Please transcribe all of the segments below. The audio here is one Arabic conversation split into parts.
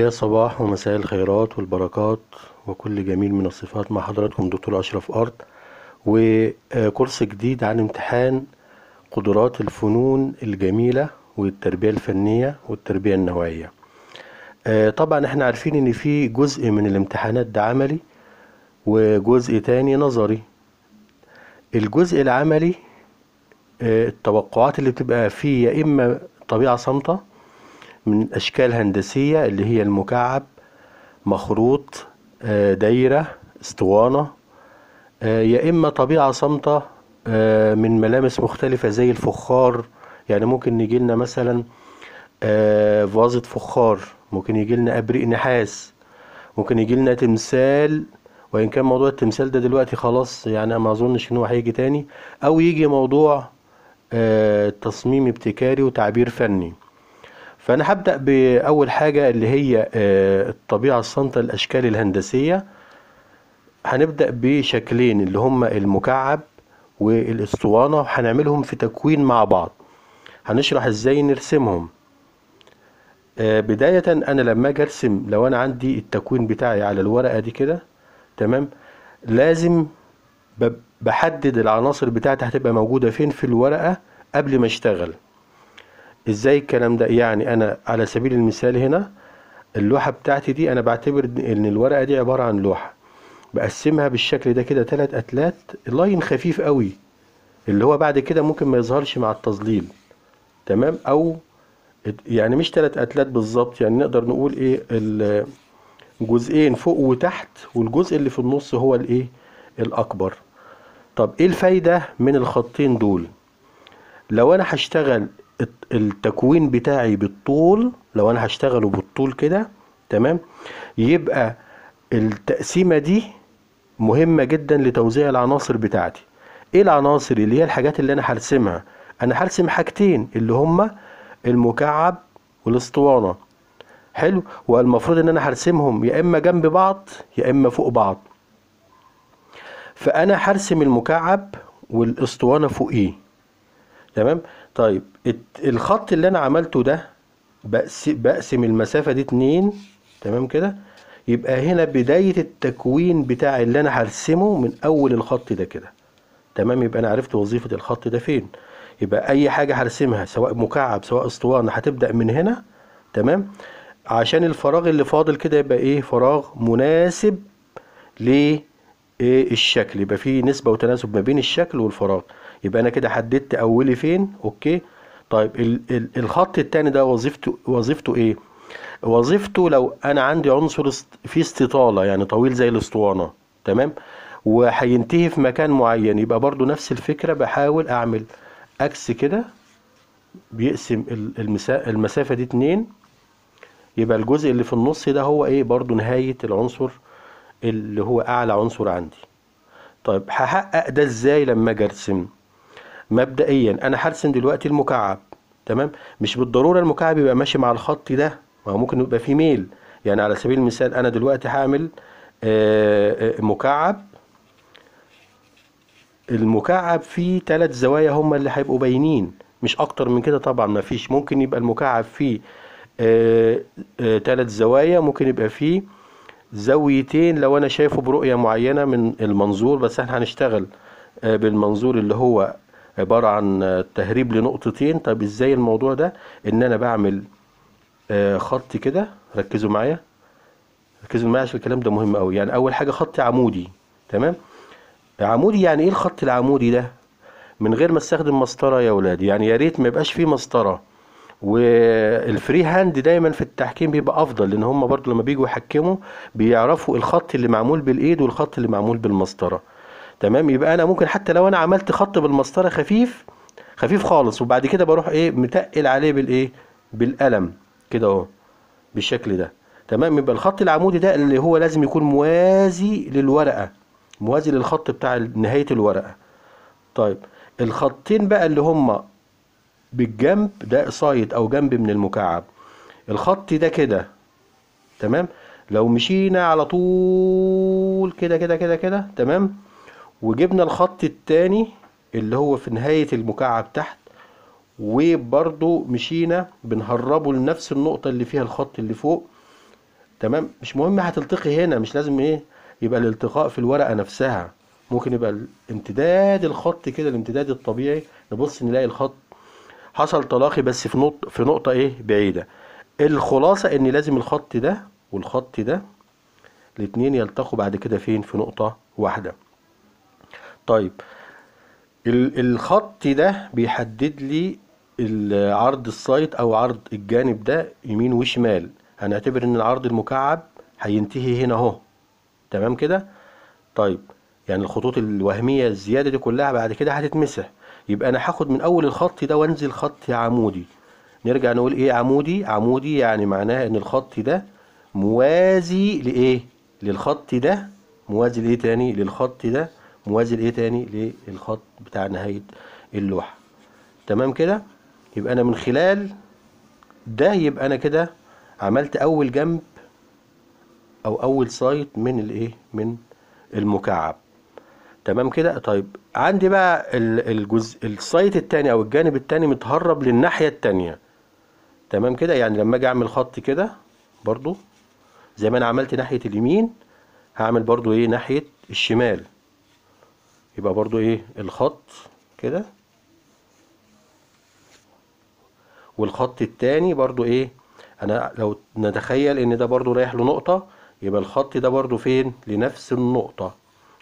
يا صباح ومساء الخيرات والبركات وكل جميل من الصفات مع حضراتكم دكتور أشرف أرض وكورس جديد عن امتحان قدرات الفنون الجميلة والتربية الفنية والتربية النوعية آه، طبعا احنا عارفين ان في جزء من الامتحانات ده عملي وجزء تاني نظري الجزء العملي آه، التوقعات اللي بتبقى فيه يا اما طبيعة صامتة من أشكال هندسية اللي هي المكعب مخروط آه، دايرة اسطوانة آه، يا إما طبيعة صامتة آه، من ملامس مختلفة زي الفخار يعني ممكن نيجي لنا مثلا فازة فخار ممكن يجي لنا أبريق نحاس ممكن يجي لنا تمثال وإن كان موضوع التمثال ده دلوقتي خلاص يعني ما أظنش إن هو هيجي تاني أو يجي موضوع تصميم ابتكاري وتعبير فني فأنا هبدأ بأول حاجة اللي هي آه، الطبيعة الصامتة الأشكال الهندسية هنبدأ بشكلين اللي هما المكعب والاسطوانة وهنعملهم في تكوين مع بعض هنشرح ازاي نرسمهم آه، بداية أنا لما أجي أرسم لو أنا عندي التكوين بتاعي على الورقة دي كده تمام لازم بحدد العناصر بتاعتي هتبقى موجودة فين في الورقة قبل ما أشتغل ازاي الكلام ده يعني انا على سبيل المثال هنا اللوحة بتاعتي دي انا بعتبر ان الورقة دي عبارة عن لوحة بقسمها بالشكل ده كده تلات اتلات اللاين خفيف قوي اللي هو بعد كده ممكن ما يظهرش مع التظليل تمام او يعني مش تلات اتلات بالظبط يعني نقدر نقول ايه الجزئين فوق وتحت والجزء اللي في النص هو الايه الاكبر طب ايه الفايدة من الخطين دول لو انا هشتغل التكوين بتاعي بالطول لو انا هشتغله بالطول كده تمام يبقى التقسيمه دي مهمه جدا لتوزيع العناصر بتاعتي ايه العناصر اللي هي الحاجات اللي انا هرسمها انا هرسم حاجتين اللي هما المكعب والاسطوانه حلو والمفروض ان انا هرسمهم يا اما جنب بعض يا اما فوق بعض فانا هرسم المكعب والاسطوانه فوقيه تمام طيب الخط اللي انا عملته ده بقسم المسافة دي اتنين تمام كده يبقى هنا بداية التكوين بتاع اللي انا هرسمه من اول الخط ده كده تمام يبقى انا عرفت وظيفة الخط ده فين يبقى اي حاجة هرسمها سواء مكعب سواء اسطوانة هتبدأ من هنا تمام عشان الفراغ اللي فاضل كده يبقى ايه فراغ مناسب للشكل إيه؟ يبقى فيه نسبة وتناسب ما بين الشكل والفراغ يبقى انا كده حددت اولي فين اوكي طيب ال ال الخط الثاني ده وظيفته وظيفته ايه وظيفته لو انا عندي عنصر فيه استطاله يعني طويل زي الاسطوانه تمام وهينتهي في مكان معين يبقى برضو نفس الفكره بحاول اعمل اكس كده بيقسم المسافه دي اتنين يبقى الجزء اللي في النص ده هو ايه برضو نهايه العنصر اللي هو اعلى عنصر عندي طيب هحقق ده ازاي لما اجي ارسم مبدئيا انا هرسم دلوقتي المكعب تمام مش بالضروره المكعب يبقى ماشي مع الخط ده ما هو ممكن يبقى فيه ميل يعني على سبيل المثال انا دلوقتي هعمل آه، آه، مكعب المكعب فيه ثلاث زوايا هما اللي هيبقوا باينين مش اكتر من كده طبعا ما فيش ممكن يبقى المكعب فيه ثلاث آه، زوايا ممكن يبقى فيه زاويتين لو انا شايفه برؤية معينة من المنظور بس احنا هنشتغل بالمنظور اللي هو عباره عن تهريب لنقطتين طب ازاي الموضوع ده ان انا بعمل آه، خط كده ركزوا معايا ركزوا معايا عشان الكلام ده مهم قوي يعني اول حاجه خط عمودي تمام عمودي يعني ايه الخط العمودي ده من غير ما استخدم مسطره يا ولادي يعني يا ريت ما يبقاش فيه مسطره والفري هاند دايما في التحكيم بيبقى افضل لان هم برضو لما بيجوا يحكموا بيعرفوا الخط اللي معمول بالايد والخط اللي معمول بالمسطره تمام يبقى انا ممكن حتى لو انا عملت خط بالمسطره خفيف خفيف خالص وبعد كده بروح ايه متقل عليه بالايه بالقلم كده اهو بالشكل ده تمام يبقى الخط العمودي ده اللي هو لازم يكون موازي للورقه موازي للخط بتاع نهايه الورقه طيب الخطين بقى اللي هما بالجنب ده صايد او جنب من المكعب الخط ده كده تمام لو مشينا على طول كده كده كده كده تمام وجبنا الخط التاني اللي هو في نهاية المكعب تحت وبرضو مشينا بنهربه لنفس النقطة اللي فيها الخط اللي فوق تمام مش مهم هتلتقي هنا مش لازم ايه يبقى الالتقاء في الورقة نفسها ممكن يبقى امتداد الخط كده الامتداد الطبيعي نبص نلاقي الخط حصل تلاقي بس في نقطة في نقطة ايه بعيدة الخلاصة ان لازم الخط ده والخط ده الاتنين يلتقوا بعد كده فين في نقطة واحدة طيب الخط ده بيحدد لي عرض السايت او عرض الجانب ده يمين وشمال هنعتبر ان العرض المكعب هينتهي هنا اهو تمام كده طيب يعني الخطوط الوهميه الزياده دي كلها بعد كده هتتمسح يبقى انا هاخد من اول الخط ده وانزل خط عمودي نرجع نقول ايه عمودي عمودي يعني معناها ان الخط ده موازي لايه للخط ده موازي لايه تاني للخط ده موازي لايه تاني للخط بتاع نهايه اللوحه تمام كده يبقى انا من خلال ده يبقى انا كده عملت اول جنب او اول سايت من الايه من المكعب تمام كده طيب عندي بقى الجزء السايت التاني او الجانب التاني متهرب للناحيه التانيه تمام كده يعني لما اجي اعمل خط كده برضو زي ما انا عملت ناحيه اليمين هعمل برضو ايه ناحيه الشمال يبقى برضو ايه الخط كده والخط التاني برضو ايه انا لو نتخيل ان ده برضو رايح لنقطة يبقى الخط ده برضو فين لنفس النقطة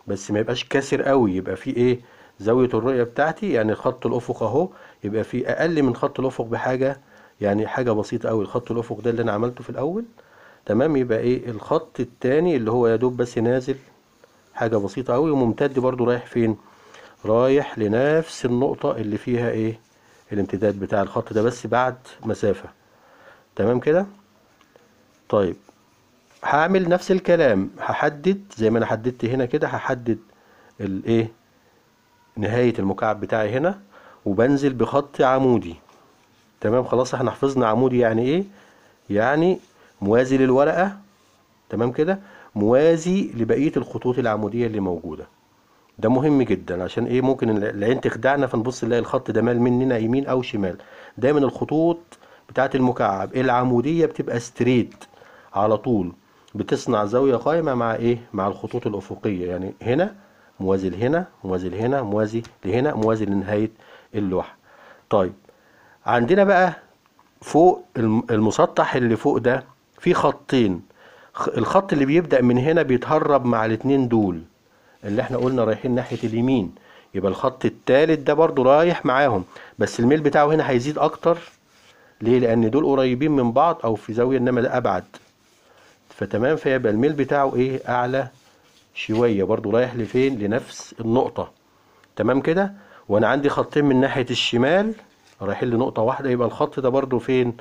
بس ما يبقاش كاسر قوي يبقى في ايه زاوية الرؤية بتاعتي يعني خط الافق اهو يبقى في اقل من خط الافق بحاجة يعني حاجة بسيطة قوي الخط الافق ده اللي انا عملته في الاول تمام يبقى ايه الخط التاني اللي هو يا دوب بس نازل حاجة بسيطة أوي وممتد برضو رايح فين رايح لنفس النقطة اللي فيها ايه الامتداد بتاع الخط ده بس بعد مسافة تمام كده طيب هعمل نفس الكلام هحدد زي ما انا حددت هنا كده هحدد الايه نهاية المكعب بتاعي هنا وبنزل بخط عمودي تمام خلاص احنا حفظنا عمودي يعني ايه يعني موازي للورقة تمام كده موازي لبقيه الخطوط العموديه اللي موجوده ده مهم جدا عشان ايه ممكن العين تخدعنا فنبص نلاقي الخط ده مال مننا يمين او شمال دايما الخطوط بتاعه المكعب العموديه بتبقى ستريت على طول بتصنع زاويه قائمه مع ايه مع الخطوط الافقيه يعني هنا موازي لهنا موازي لهنا موازي لهنا موازي لنهايه اللوحه طيب عندنا بقى فوق المسطح اللي فوق ده في خطين الخط اللي بيبدأ من هنا بيتهرب مع الاثنين دول اللي احنا قلنا رايحين ناحية اليمين يبقى الخط الثالث ده برضو رايح معاهم بس الميل بتاعه هنا هيزيد اكتر ليه لان دول قريبين من بعض او في زاوية انما ده ابعد فتمام فيبقى الميل بتاعه ايه اعلى شوية برضو رايح لفين لنفس النقطة تمام كده وانا عندي خطين من ناحية الشمال رايحين لنقطة واحدة يبقى الخط ده برضو فين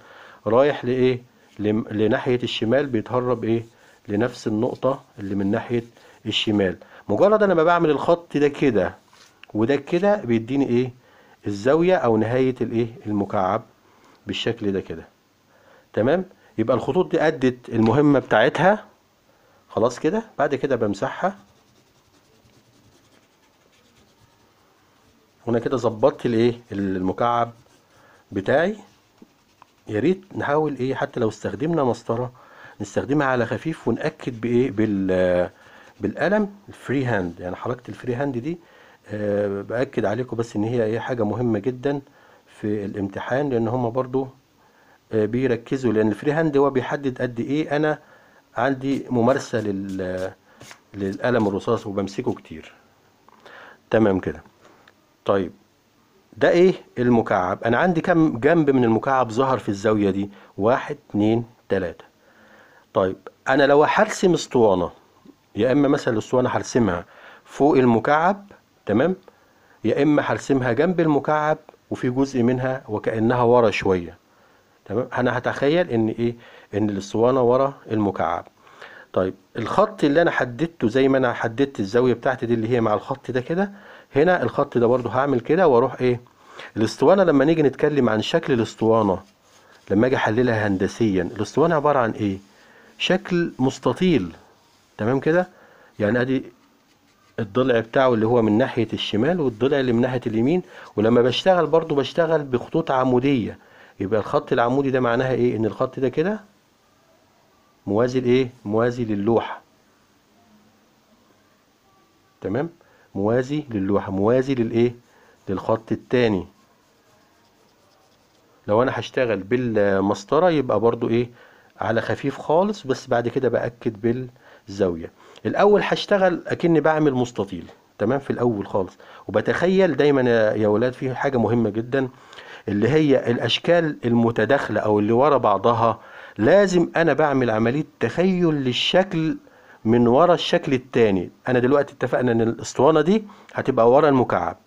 رايح لايه لناحية الشمال بيتهرب ايه لنفس النقطة اللي من ناحية الشمال مجرد انا ما بعمل الخط ده كده وده كده بيديني ايه الزاوية او نهاية الايه المكعب بالشكل ده كده تمام يبقى الخطوط دي ادت المهمة بتاعتها خلاص كده بعد كده بمسحها هنا كده ظبطت الايه المكعب بتاعي يا ريت نحاول ايه حتى لو استخدمنا مسطره نستخدمها على خفيف ونأكد بايه بال بالقلم الفري هاند يعني حركه الفري هاند دي آه، باكد عليكم بس ان هي ايه حاجه مهمه جدا في الامتحان لان هم برضو آه، بيركزوا لان الفري هاند هو بيحدد قد ايه انا عندي ممارسه لل للقلم الرصاص وبمسكه كتير تمام كده طيب ده ايه المكعب انا عندي كم جنب من المكعب ظهر في الزاوية دي واحد اتنين تلاتة طيب انا لو هرسم اسطوانة يا اما مثلا الاسطوانة هرسمها فوق المكعب تمام يا اما هرسمها جنب المكعب وفي جزء منها وكأنها ورا شوية تمام انا هتخيل ان ايه ان الاسطوانة ورا المكعب طيب الخط اللي انا حددته زي ما انا حددت الزاوية بتاعتي دي اللي هي مع الخط ده كده هنا الخط ده برضو هعمل كده واروح ايه الاسطوانه لما نيجي نتكلم عن شكل الاسطوانه لما اجي احللها هندسيا الاسطوانه عباره عن ايه شكل مستطيل تمام كده يعني ادي الضلع بتاعه اللي هو من ناحيه الشمال والضلع اللي من ناحيه اليمين ولما بشتغل برضو بشتغل بخطوط عموديه يبقى الخط العمودي ده معناها ايه ان الخط ده كده موازي لايه موازي للوحه تمام موازي للوحة موازي للايه للخط التاني لو انا هشتغل بالمسطرة يبقى برضو ايه على خفيف خالص بس بعد كده بأكد بالزاوية الاول هشتغل اكني بعمل مستطيل تمام في الاول خالص وبتخيل دايما يا ولاد في حاجة مهمة جدا اللي هي الاشكال المتداخلة او اللي ورا بعضها لازم انا بعمل عملية تخيل للشكل من ورا الشكل الثاني انا دلوقتي اتفقنا ان الاسطوانه دي هتبقى ورا المكعب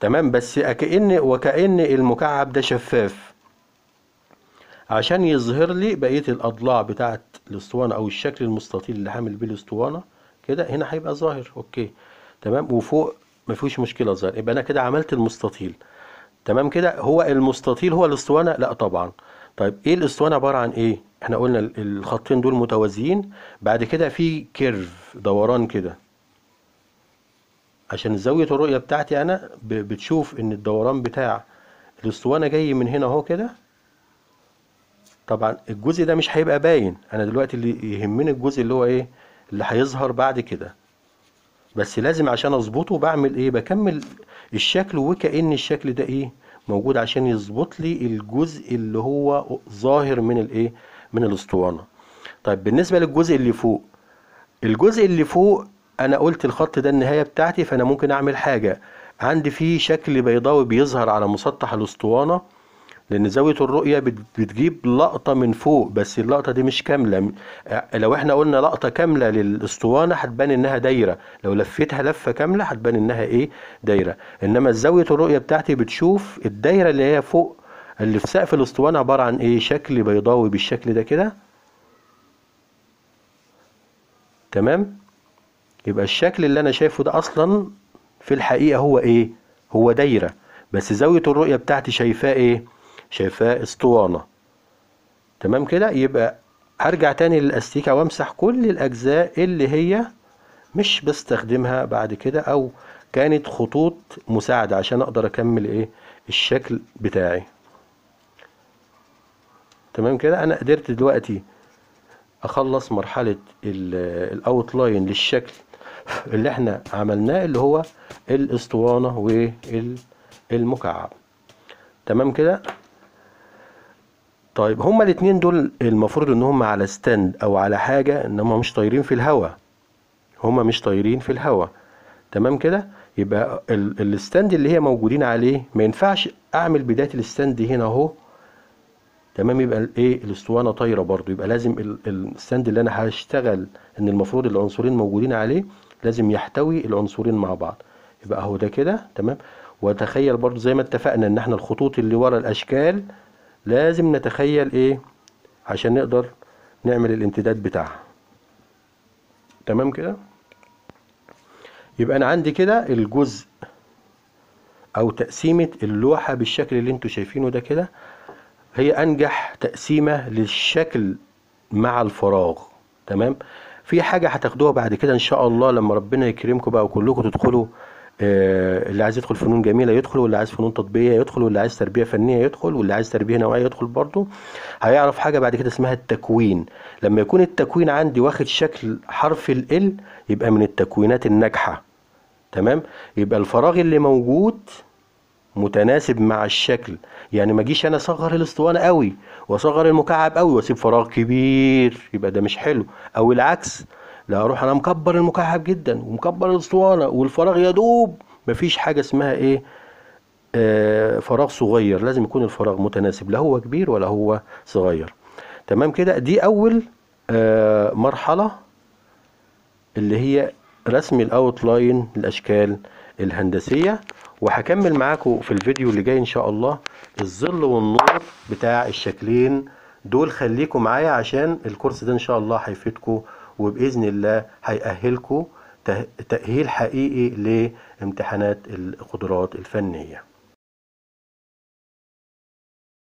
تمام بس كأن وكأن المكعب ده شفاف عشان يظهر لي بقية الأضلاع بتاعة الأسطوانة أو الشكل المستطيل اللي هعمل بيه الأسطوانة كده هنا هيبقى ظاهر أوكي تمام وفوق مفيهوش مشكلة ظاهر يبقى أنا كده عملت المستطيل تمام كده هو المستطيل هو الأسطوانة لأ طبعا طيب ايه الاسطوانه عباره عن ايه احنا قلنا الخطين دول متوازيين بعد كده في كيرف دوران كده عشان زاويه الرؤيه بتاعتي انا بتشوف ان الدوران بتاع الاسطوانه جاي من هنا اهو كده طبعا الجزء ده مش هيبقى باين انا دلوقتي اللي يهمني الجزء اللي هو ايه اللي هيظهر بعد كده بس لازم عشان اظبطه بعمل ايه بكمل الشكل وكأن الشكل ده ايه موجود عشان يظبط لي الجزء اللي هو ظاهر من الايه من الاسطوانه طيب بالنسبه للجزء اللي فوق الجزء اللي فوق انا قلت الخط ده النهايه بتاعتي فانا ممكن اعمل حاجه عندي فيه شكل بيضاوي بيظهر على مسطح الاسطوانه لان زاويه الرؤيه بتجيب لقطه من فوق بس اللقطه دي مش كامله آه، لو احنا قلنا لقطه كامله للاسطوانه هتبان انها دايره لو لفيتها لفه كامله هتبان انها ايه دايره انما زاويه الرؤيه بتاعتي بتشوف الدايره اللي هي فوق اللي في سقف الاسطوانه عباره عن ايه شكل بيضاوي بالشكل ده كده تمام يبقى الشكل اللي انا شايفه ده اصلا في الحقيقه هو ايه هو دايره بس زاويه الرؤيه بتاعتي شايفاه ايه شايفاه اسطوانه تمام كده يبقى هرجع تاني للاستيكه وامسح كل الاجزاء اللي هي مش بستخدمها بعد كده او كانت خطوط مساعده عشان اقدر اكمل ايه الشكل بتاعي تمام كده انا قدرت دلوقتي اخلص مرحله الاوتلاين للشكل اللي احنا عملناه اللي هو الاسطوانه والمكعب تمام كده طيب هما الاتنين دول المفروض ان هما على ستاند او على حاجه ان هما مش طايرين في الهواء هما مش طايرين في الهواء تمام كده يبقى الستاند اللي هي موجودين عليه ما ينفعش اعمل بدايه الستاند هنا اهو تمام يبقى ايه الاسطوانه طايره برضو يبقى لازم الستاند اللي انا هشتغل ان المفروض العنصرين موجودين عليه لازم يحتوي العنصرين مع بعض يبقى اهو ده كده تمام وتخيل برضو زي ما اتفقنا ان احنا الخطوط اللي ورا الاشكال لازم نتخيل ايه عشان نقدر نعمل الامتداد بتاعها تمام كده يبقى انا عندي كده الجزء او تقسيمه اللوحه بالشكل اللي انتوا شايفينه ده كده هي انجح تقسيمه للشكل مع الفراغ تمام في حاجه هتاخدوها بعد كده ان شاء الله لما ربنا يكرمكم بقى وكلكم تدخلوا آه، اللي عايز يدخل فنون جميله يدخل واللي عايز فنون تطبيقيه يدخل واللي عايز تربيه فنيه يدخل واللي عايز تربيه نوعيه يدخل برضه هيعرف حاجه بعد كده اسمها التكوين لما يكون التكوين عندي واخد شكل حرف ال ال يبقى من التكوينات الناجحه تمام يبقى الفراغ اللي موجود متناسب مع الشكل يعني ما اجيش انا اصغر الاسطوانه قوي واصغر المكعب قوي واسيب فراغ كبير يبقى ده مش حلو او العكس لا اروح انا مكبر المكعب جدا ومكبر الاسطوانه والفراغ يا دوب مفيش حاجه اسمها ايه آه فراغ صغير لازم يكون الفراغ متناسب لا هو كبير ولا هو صغير تمام كده دي اول آه مرحله اللي هي رسم الاوتلاين الاشكال الهندسيه وهكمل معاكم في الفيديو اللي جاي ان شاء الله الظل والنور بتاع الشكلين دول خليكم معايا عشان الكورس ده ان شاء الله هيفيدكم وباذن الله هيأهلكم تأهيل حقيقي لامتحانات القدرات الفنيه